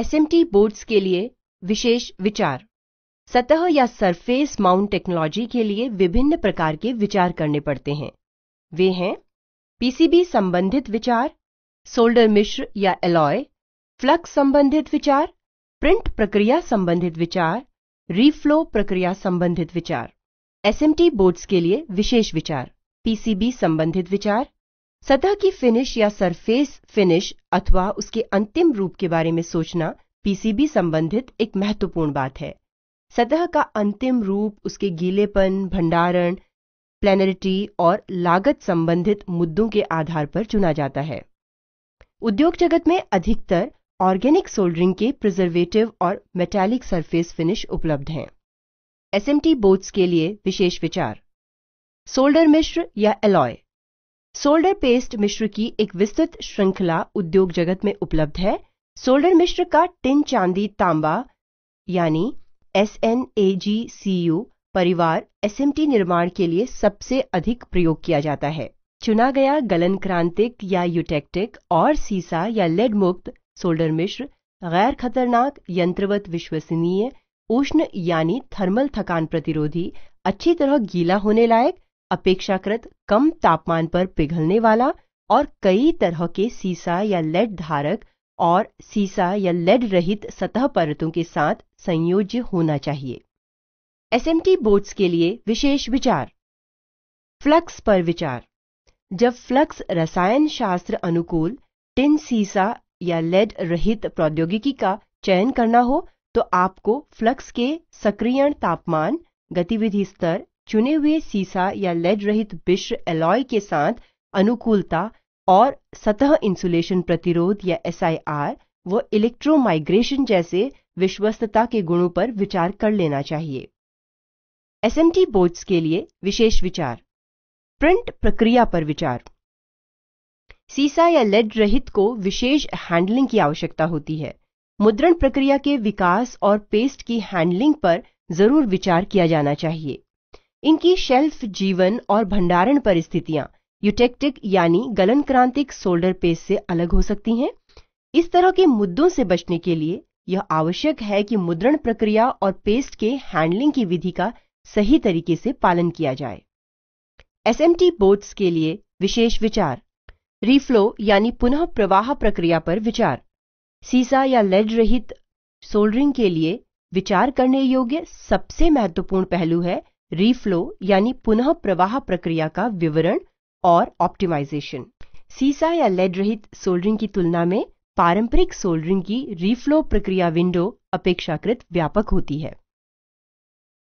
SMT boards के लिए विशेष विचार सतह या सरफेस माउंट टेक्नोलॉजी के लिए विभिन्न प्रकार के विचार करने पड़ते हैं वे हैं पीसीबी संबंधित विचार सोल्डर मिश्र या एलॉय फ्लक्स संबंधित विचार प्रिंट प्रक्रिया संबंधित विचार रीफ्लो प्रक्रिया संबंधित विचार एसएमटी बोर्ड्स के लिए विशेष विचार पीसीबी संबंधित विचार सतह की फिनिश या सरफेस फिनिश अथवा उसके अंतिम रूप के बारे में सोचना पीसीबी संबंधित एक महत्वपूर्ण बात है सतह का अंतिम रूप उसके गीलेपन भंडारण प्लेनरिटी और लागत संबंधित मुद्दों के आधार पर चुना जाता है उद्योग जगत में अधिकतर ऑर्गेनिक सोल्डरिंग के प्रिजर्वेटिव और मेटालिक सरफेस फिनिश उपलब्ध हैं एसएमटी बोर्ड्स के लिए विशेष विचार सोल्डर मिश्र या एलॉय सोल्डर पेस्ट मिश्र की एक विस्तृत श्रृंखला उद्योग जगत में उपलब्ध है सोल्डर मिश्र का टिन चांदी तांबा यानी S N A G C U परिवार एस एम टी निर्माण के लिए सबसे अधिक प्रयोग किया जाता है चुना गया गलन क्रांतिक या यूटेक्टिक और सीसा या लेड मुक्त सोल्डर मिश्र गैर खतरनाक यंत्रवत विश्वसनीय उष्ण यानी थर्मल थकान प्रतिरोधी अच्छी तरह गीला होने लायक अपेक्षाकृत कम तापमान पर पिघलने वाला और कई तरह के सीसा या लेड धारक और सीसा या लेड रहित सतह परतों के साथ संयोज्य होना चाहिए एसएमटी बोर्ड्स के लिए विशेष विचार फ्लक्स पर विचार जब फ्लक्स रसायन शास्त्र अनुकूल टिन सीसा या लेड रहित प्रौद्योगिकी का चयन करना हो तो आपको फ्लक्स के सक्रियण तापमान गतिविधि स्तर चुने हुए सीसा या लेड रहित विश्व एलॉय के साथ अनुकूलता और सतह इंसुलेशन प्रतिरोध या आर व इलेक्ट्रोमाइग्रेशन जैसे विश्वस्तता के गुणों पर विचार कर लेना चाहिए एसएमटी बोर्ड्स के लिए विशेष विचार प्रिंट प्रक्रिया पर विचार सीसा या लेड रहित को विशेष हैंडलिंग की आवश्यकता होती है मुद्रण प्रक्रिया के विकास और पेस्ट की हैंडलिंग पर जरूर विचार किया जाना चाहिए इनकी शेल्फ जीवन और भंडारण परिस्थितियां यूटेक्टिक यानी गलनक्रांतिक सोल्डर पेस्ट से अलग हो सकती हैं इस तरह के मुद्दों से बचने के लिए यह आवश्यक है कि मुद्रण प्रक्रिया और पेस्ट के हैंडलिंग की विधि का सही तरीके से पालन किया जाए एसएमटी बोट्स के लिए विशेष विचार रिफ्लो यानी पुनः प्रवाह प्रक्रिया पर विचार सीसा या लेड रहित सोल्डरिंग के लिए विचार करने योग्य सबसे महत्वपूर्ण पहलू है रीफ्लो यानी पुनः प्रवाह प्रक्रिया का विवरण और ऑप्टिमाइजेशन सीसा या लेड रहित सोल्डरिंग की तुलना में पारंपरिक सोल्डरिंग की रीफ्लो प्रक्रिया विंडो अपेक्षाकृत व्यापक होती है